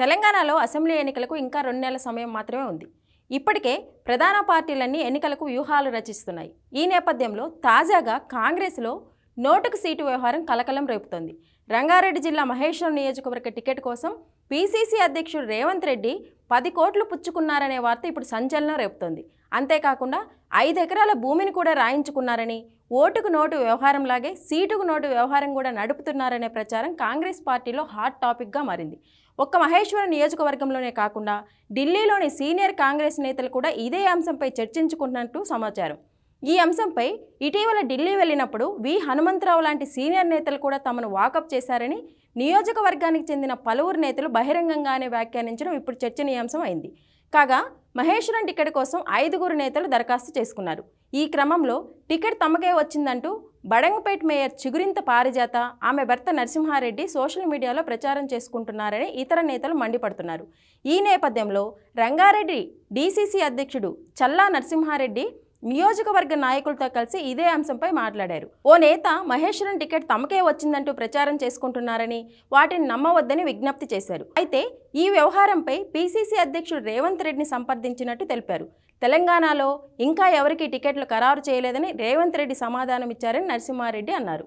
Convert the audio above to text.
తెలంగాణలో అసెంబ్లీ ఎన్నికలకు ఇంకా రెండు నెలల సమయం మాత్రమే ఉంది ఇప్పటికే ప్రధాన పార్టీలన్నీ ఎన్నికలకు వ్యూహాలు రచిస్తున్నాయి ఈ నేపథ్యంలో తాజాగా కాంగ్రెస్లో నోటుకు సీటు వ్యవహారం కలకలం రేపుతోంది రంగారెడ్డి జిల్లా మహేశ్వరం నియోజకవర్గ టికెట్ కోసం పీసీసీ అధ్యక్షుడు రేవంత్ రెడ్డి పది కోట్లు పుచ్చుకున్నారనే వార్త ఇప్పుడు సంచలనం రేపుతోంది అంతేకాకుండా ఐదు ఎకరాల భూమిని కూడా రాయించుకున్నారని ఓటుకు నోటు వ్యవహారంలాగే సీటుకు నోటు వ్యవహారం కూడా నడుపుతున్నారనే ప్రచారం కాంగ్రెస్ పార్టీలో హాట్ టాపిక్గా మారింది ఒక్క మహేశ్వరం నియోజకవర్గంలోనే కాకుండా ఢిల్లీలోని సీనియర్ కాంగ్రెస్ నేతలు కూడా ఇదే అంశంపై చర్చించుకున్నట్టు సమాచారం ఈ అంశంపై ఇటీవల ఢిల్లీ వెళ్ళినప్పుడు వి హనుమంతరావు లాంటి సీనియర్ నేతలు కూడా తమను వాకప్ చేశారని నియోజకవర్గానికి చెందిన పలువురు నేతలు బహిరంగంగానే వ్యాఖ్యానించడం ఇప్పుడు చర్చనీయాంశం అయింది కాగా మహేశ్వరం టికెట్ కోసం ఐదుగురు నేతలు దరఖాస్తు చేసుకున్నారు ఈ క్రమంలో టికెట్ తమకే వచ్చిందంటూ బడంగపేట్ మేయర్ చిగురింత పారిజాత ఆమె భర్త నరసింహారెడ్డి సోషల్ మీడియాలో ప్రచారం చేసుకుంటున్నారని ఇతర నేతలు మండిపడుతున్నారు ఈ నేపథ్యంలో రంగారెడ్డి డీసీసీ అధ్యక్షుడు చల్లా నరసింహారెడ్డి నియోజకవర్గ నాయకులతో కలిసి ఇదే అంశంపై మాట్లాడారు ఓ నేత మహేశ్వరం టికెట్ తమకే వచ్చిందంటూ ప్రచారం చేసుకుంటున్నారని వాటిని నమ్మవద్దని విజ్ఞప్తి చేశారు అయితే ఈ వ్యవహారంపై పీసీసీ అధ్యక్షుడు రేవంత్ రెడ్డిని సంప్రదించినట్టు తెలిపారు తెలంగాణలో ఇంకా ఎవరికీ టికెట్లు ఖరారు చేయలేదని రేవంత్ రెడ్డి సమాధానం ఇచ్చారని నరసింహారెడ్డి అన్నారు